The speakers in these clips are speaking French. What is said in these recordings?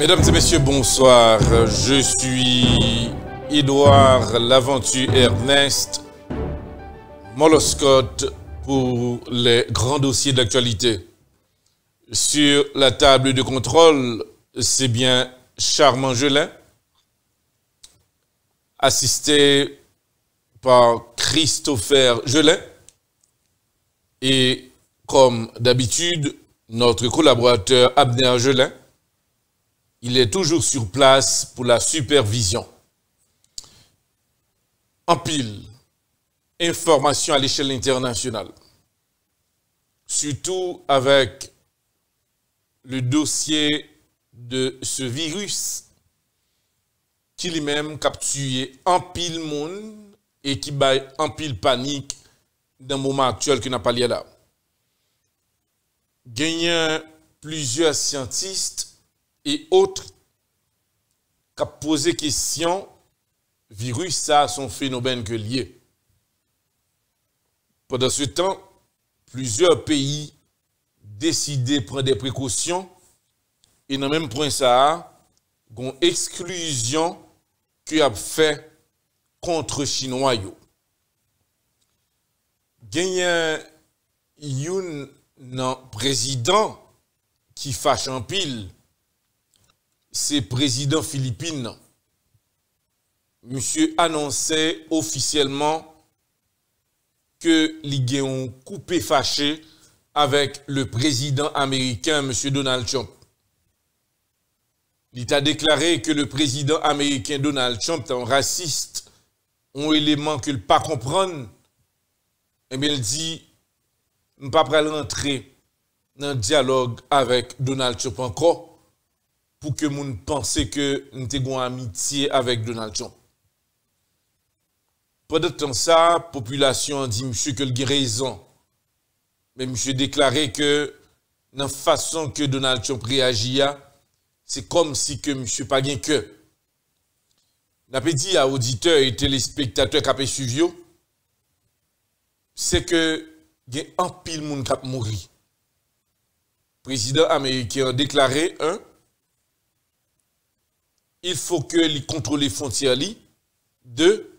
Mesdames et messieurs, bonsoir. Je suis Edouard Laventure Ernest Moloscott pour les grands dossiers d'actualité. Sur la table de contrôle, c'est bien Charmant Gelin, assisté par Christopher Gelin. Et comme d'habitude, notre collaborateur Abner Gelin il est toujours sur place pour la supervision. En pile, information à l'échelle internationale, surtout avec le dossier de ce virus qui lui-même capturé en pile monde et qui baille en pile panique dans moment actuel qui n'a pas lié là. Gagnant plusieurs scientistes e otre kap pose kisyon virou sa son fenomen ke liye. Podan se tan, plizor peyi deside pren de prekousyon e nan menm pren sa, kon ekskluzyon ki ap fe kontre chino ayo. Genyen yon nan prezident ki fache anpil, c'est président philippines Monsieur annonçait officiellement que ont coupé fâché avec le président américain, Monsieur Donald Trump. Il a déclaré que le président américain Donald Trump est un raciste, un élément qu'il ne pas comprendre. Et bien, il dit, je ne pas entrer dans le dialogue avec Donald Trump encore pour que moun pense que nous avons amitié avec Donald Trump. Pendant temps ça, la population dit monsieur que le raison. Mais monsieur déclaré que la façon que Donald Trump réagit, c'est comme si que monsieur pas que. N'a dit à auditeurs et téléspectateurs qui ont suivi, c'est que il y a un pile qui a Le Président américain a déclaré un hein, il faut que les contrôle les frontières de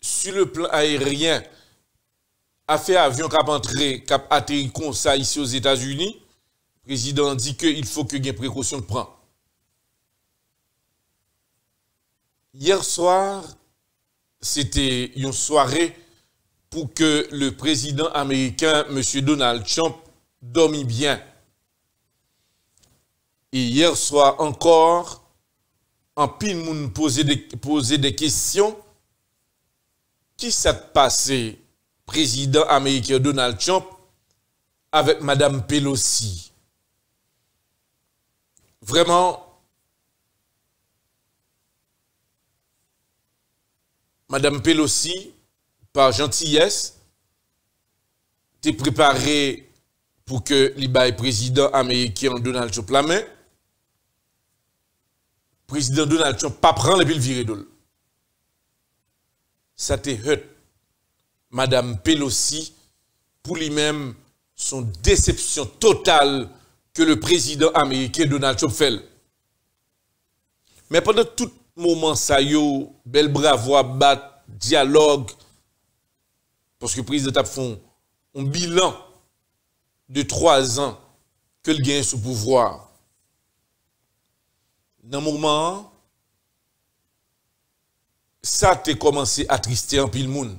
sur le plan aérien a fait avion cap entré cap atterri ici aux États-Unis le président dit que il faut que précautions précaution prend hier soir c'était une soirée pour que le président américain M. Donald Trump dorme bien et hier soir encore, en pile, moun posait des, questions. Qui s'est passé, président américain Donald Trump, avec Madame Pelosi? Vraiment, Madame Pelosi, par gentillesse, t'es préparée pour que le président américain Donald Trump la main président Donald Trump pas prend et le Ça te hurt. Madame Pelosi, pour lui-même, son déception totale que le président américain Donald Trump fait. Mais pendant tout moment, ça y est, belle bravoie, bat, dialogue, parce que le président a fait un bilan de trois ans que le gain sous pouvoir. Nan mouman, sa te komanse atriste an pil moun.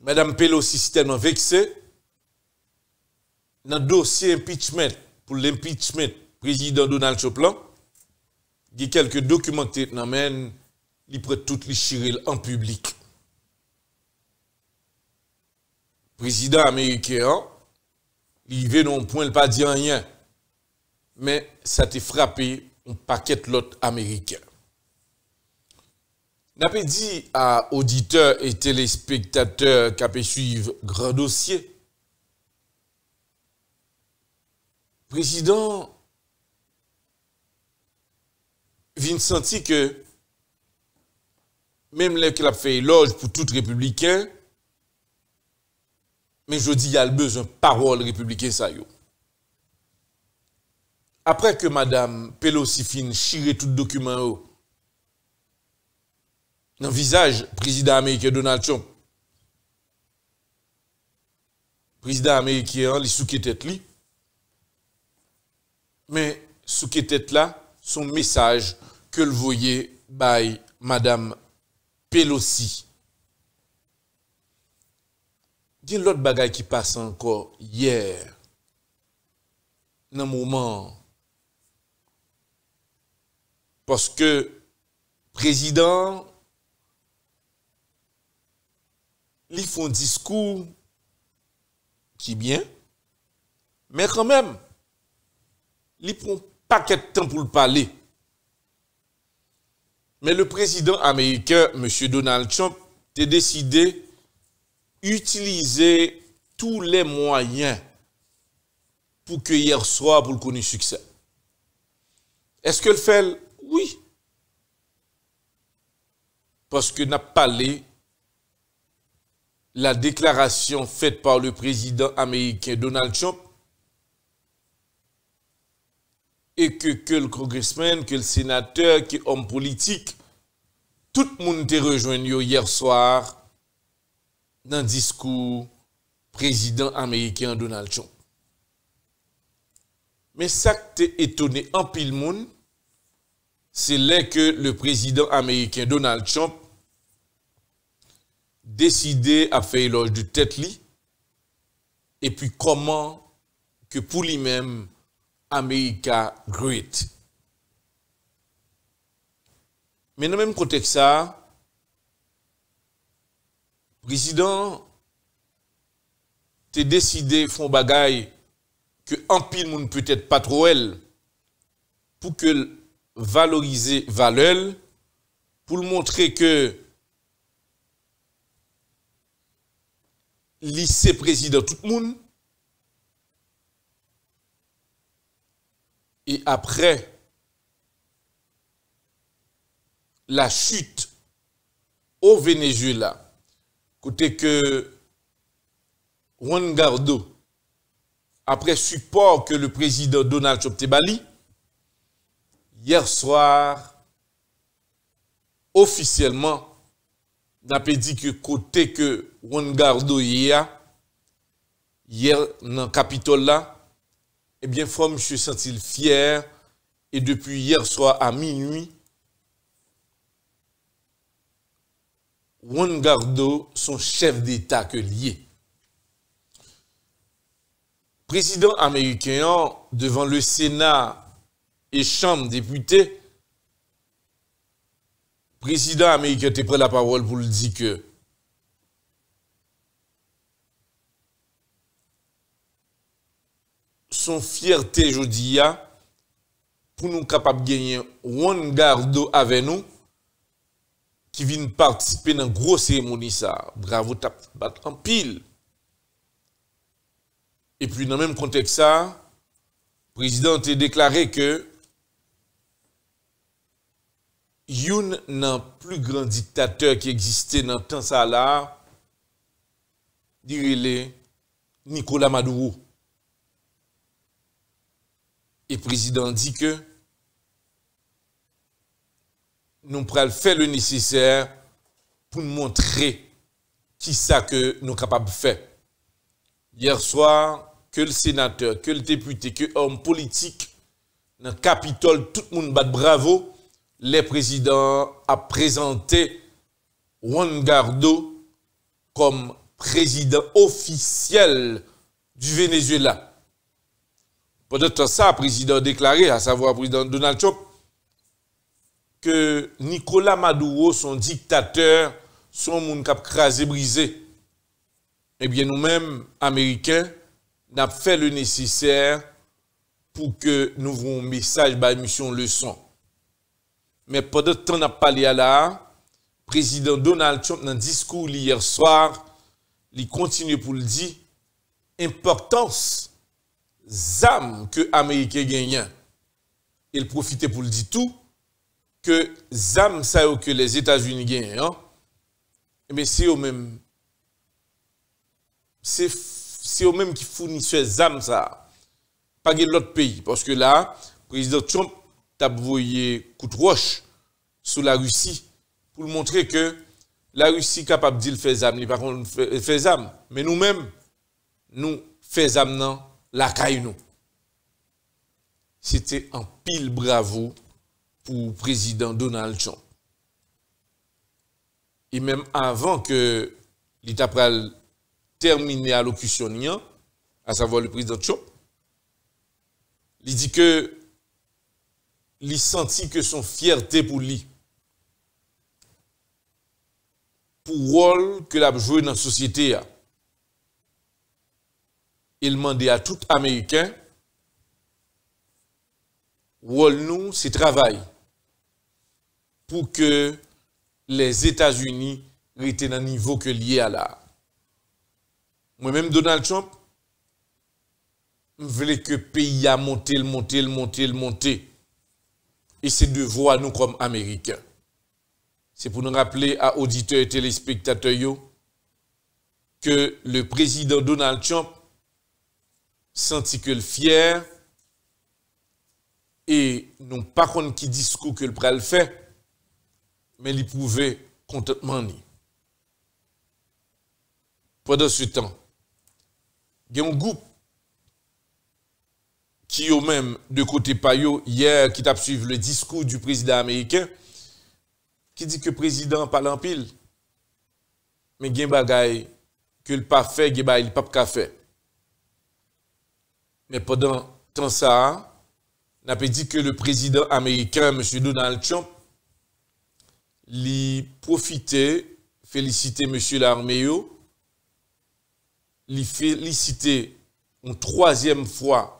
Madame Pellot si siten an vekse, nan dosye impeachment pou l'impeachment prezident Donald Joplan, di kelke dokumante nan men li pre tout li shirel an publik. Prezident Amerike an, li ve non pon l pa di an yen. mais ça t'a frappé un paquet l'autre américain. N'a pas dit à auditeurs et téléspectateurs qui suivre grand dossier. Président vient senti que même là qu'il a fait éloge pour tout républicain, mais je dis qu'il y a besoin de parole républicaine ça après que Mme Pelosi fin chire tout document oh, dans le visage président américain Donald Trump, président américain, il hein, sous tête li. Mais sous tête là, son message que le voyait by Madame Pelosi. Il y a l'autre bagaille qui passe encore hier, dans le moment parce que président, ils font discours qui est bien, mais quand même, ils prend pas de temps pour le parler. Mais le président américain, M. Donald Trump, a décidé d'utiliser tous les moyens pour que hier soir, pour le connu succès. Est-ce que le fait oui. Parce que n'a parlé la déclaration faite par le président américain Donald Trump et que, que le congressman, que le sénateur, que homme politique, tout le monde te rejoint hier soir dans le discours président américain Donald Trump. Mais ça qui étonné en pile monde, c'est là que le président américain Donald Trump décidait à faire éloge de tête et puis comment que pour lui-même America great. Mais dans le même contexte ça président a décidé font bagaille que en pile ne peut-être pas trop elle pour que valoriser valeur pour montrer que lycée président tout le monde. Et après la chute au Venezuela, côté que Juan Gardo, après support que le président Donald Trump hier soir, officiellement, n'a pas dit que côté que y hier, hier dans le Capitole là, eh bien, se je senti fier. Et depuis hier soir à minuit, gardo son chef d'État que lié. Président américain, devant le Sénat et chambre députée, président américain te à la parole pour le dire que son fierté aujourd'hui pour nous capables de gagner un Gardo avec nous qui vient participer dans une grosse cérémonie ça. Bravo, tape battu en pile. Et puis dans le même contexte ça, président a déclaré que Yun nan plus grand dictateur qui existait dans temps ça là Dirait-il, Nicolas Maduro et président dit que nous pral faire le nécessaire pour montrer qui ça que nous de faire hier soir que le sénateur que le député que homme politique dans le capitole tout le monde bat bravo les présidents a présenté Juan Gardo comme président officiel du Venezuela. Peut-être peut-être ça, le président déclaré, à savoir le président Donald Trump, que Nicolas Maduro, son dictateur, son monde cap crasé, brisé. Eh bien, nous-mêmes, Américains, n'a fait le nécessaire pour que nous vous message par bah, mission leçon. Mais pendant de temps n'a pas là, président Donald Trump, dans un discours hier soir, il continue pour le dire, importance, zam que Américains gagnent. Il profite pour le dire tout, que zam ça que les États-Unis gagnent, hein. mais c'est eux-mêmes. C'est eux-mêmes qui fournissent ces zame ça. Pas l'autre pays. Parce que là, président Trump voyé coup de roche sous la Russie pour montrer que la Russie est capable de faire zam, par contre fait Mais nous-mêmes, nous faisons dans la caille C'était un pile bravo pour le président Donald Trump. Et même avant que l'État terminé l'allocution, à savoir le président Trump, il dit que il sentit que son fierté pour lui. Pour rôle que l'a joué dans la société. Il demandait à tout Américain, rôle nous, c'est travail. Pour que les États-Unis étaient dans niveau que lié à là. Moi-même, Donald Trump, je voulais que le pays a monté, le monté, le monté, le monté et c'est voir nous comme Américains. C'est pour nous rappeler à auditeurs et téléspectateurs que le président Donald Trump sentit que le fier et non pas qu'on qui discours que le fait, mais il prouvait contentement. Pendant ce temps, il y a un groupe qui ont même de côté payo hier qui t'a suivi le discours du président américain qui dit que le président parle en pile mais gien bagaille, que le pas fait n'y il pas de fait mais pendant tant ça n'a pas dit que le président américain M. Donald Trump lui profiter féliciter M. Larméo Il féliciter une troisième fois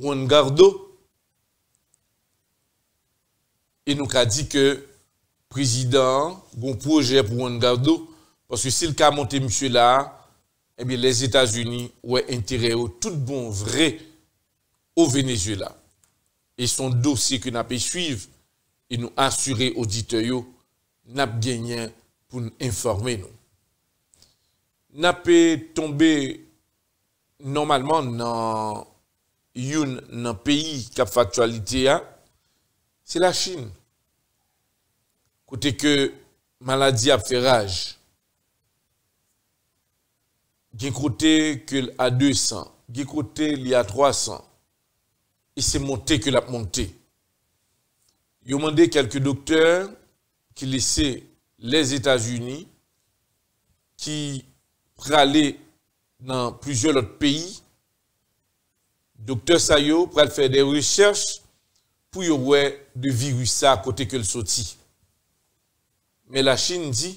Juan Gardo, et nous a dit que le président a un projet pour Juan Gardo, parce que s'il a monté monsieur là, eh bien, les États-Unis ont intérêt au tout bon vrai au Venezuela. Et son dossier que nous avons suivre et nous assurer auditeurs, nous avons gagné pour nous informer. Nous avons tombé normalement dans youn pays qui a faktualite ya, c'est la Chine. côté que maladi ap fe raj. Gen kote ke y a 200, gen kote y a 300. E se monte que la y monte. Yo mande quelques docteurs qui lese les états unis ki prale dans plusieurs autres pays, Dokter Sayo pral fè de recherche pou yo wè de virou sa kote ke l soti. Me la Chin di,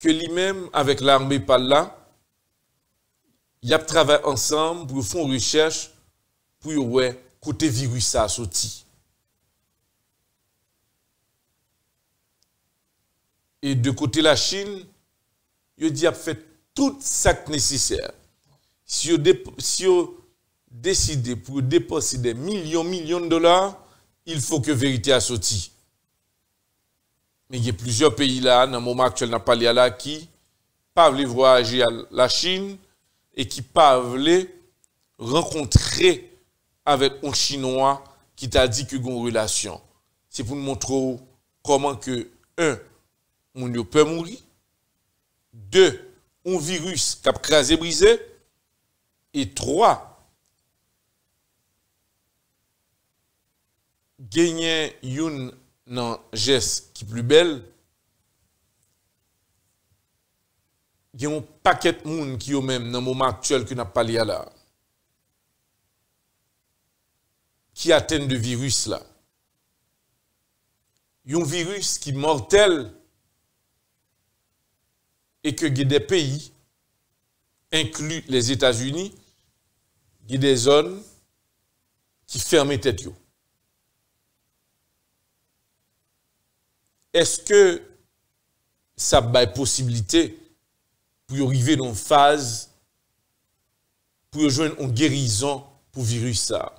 ke li mèm avèk l armè pal la, yap travè ansam pou yo fon recherche pou yo wè kote virou sa soti. E de kote la Chin, yo di ap fè tout sak nesiseyè. si vous décidez de dépenser des millions, millions de dollars, il faut que vérité a sorti. Mais il y a plusieurs pays là, dans le moment actuel, qui pas là, qui parlent voyager à la Chine et qui pas rencontrer avec un Chinois qui t'a dit que une relation. C'est pour nous montrer comment que, un, on peut mourir, deux, un virus qui a crasé brisé, E troa, genyen yon nan jes ki plu bel, genyon paket moun ki yo men nan mouman aktuel ki na pali ala. Ki aten de virus la. Yon virus ki mortel, e ke genye de peyi, inklu les Etats-Unis, Il y a des zones qui ferment tête. Est-ce que ça a possibilité pour arriver dans une phase pour rejoindre une guérison pour le virus ça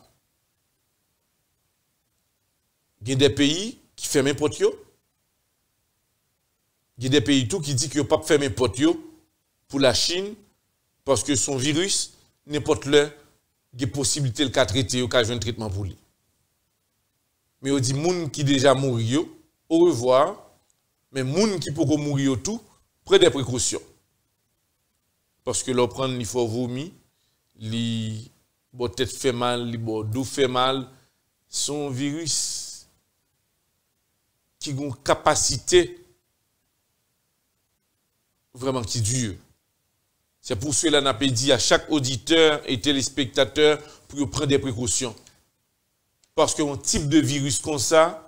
Il y a des pays qui ferment les portes. Il y a des pays tout qui disent qu'ils ne ferment pas fermer les pour la Chine parce que son virus pas le des possibilités de traiter ou un traitement pour lui. Mais on dit gens qui déjà mourir au revoir, mais les gens qui pourront mourir tout, près des précautions. Parce que leur prendre il faut vomir, les tête fait mal, les bo fait mal, son virus qui ont capacité vraiment qui dure. C'est pour cela qu'on a dit à chaque auditeur et téléspectateur pour prendre des précautions. Parce qu'un type de virus comme ça,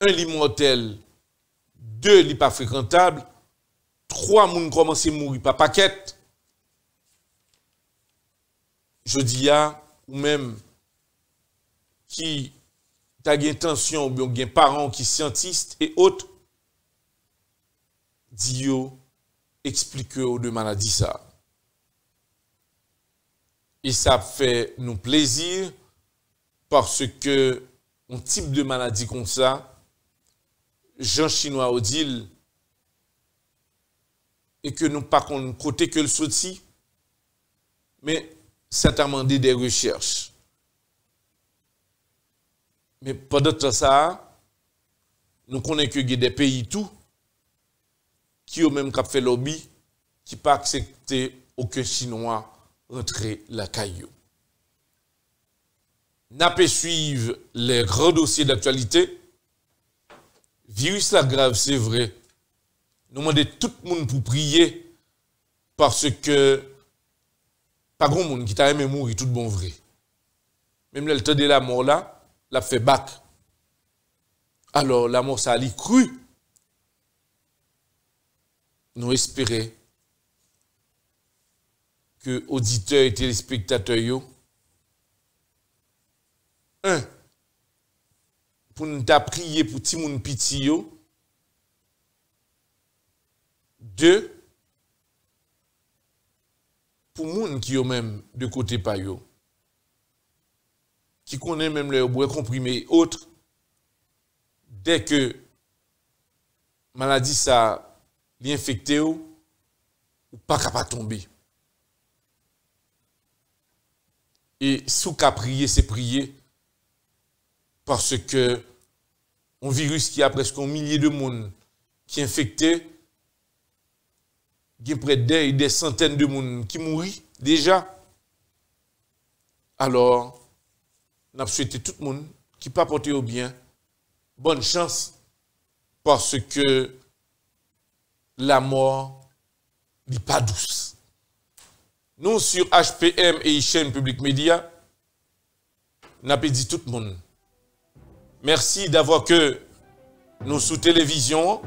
un lit mortel, deux lits pas fréquentable, trois personnes commencent à mourir par paquet. Je dis à, ou même qui a des tension, ou bien parents qui sont scientifiques et autres, dis eksplike ou de manadi sa. E sa fè nou plezir pors ke nou tip de manadi kon sa, jan chinois ou dil, e ke nou pa kon nou kote ke l soti, me satanman de de recherche. Me podat sa, nou konen ke ge de peyi tou, qui ont même fait lobby, qui pas accepté aucun Chinois rentrer la caillou. N'a pas suivre les grands dossiers d'actualité. Virus la grave, c'est vrai. Nous demandons tout le monde pour prier parce que pas grand monde qui t'a aimé mourir tout bon vrai. Même le temps de la mort là, l'a fait bac. Alors la mort ça a cru nous espérons que auditeurs et téléspectateurs, un, pour nous prier pour Timoun Piti, deux, pour moun qui ont même de côté qui connaît même le bois comprimé autre, dès que maladie ça li ou, pas capable de tomber. Et ce sou ka prié, c'est parce que on virus qui a presque un millier de monde qui infecté qui près de centaines de centaines de monde qui mouri, déjà. Alors, nap souete tout monde qui pas porté au bien, bonne chance parce que la mort n'est pas douce. Nous, sur HPM et chaîne Public Média, nous avons dit tout le monde. Merci d'avoir que nous sous télévision,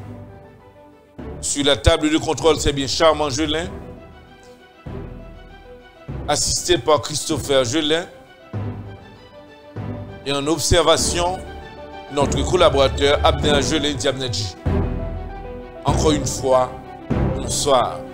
sur la table de contrôle, c'est bien charmant Angelin, assisté par Christopher Gelain. et en observation, notre collaborateur Abdel Jelin Diabnadji. Encore une fois, bonsoir.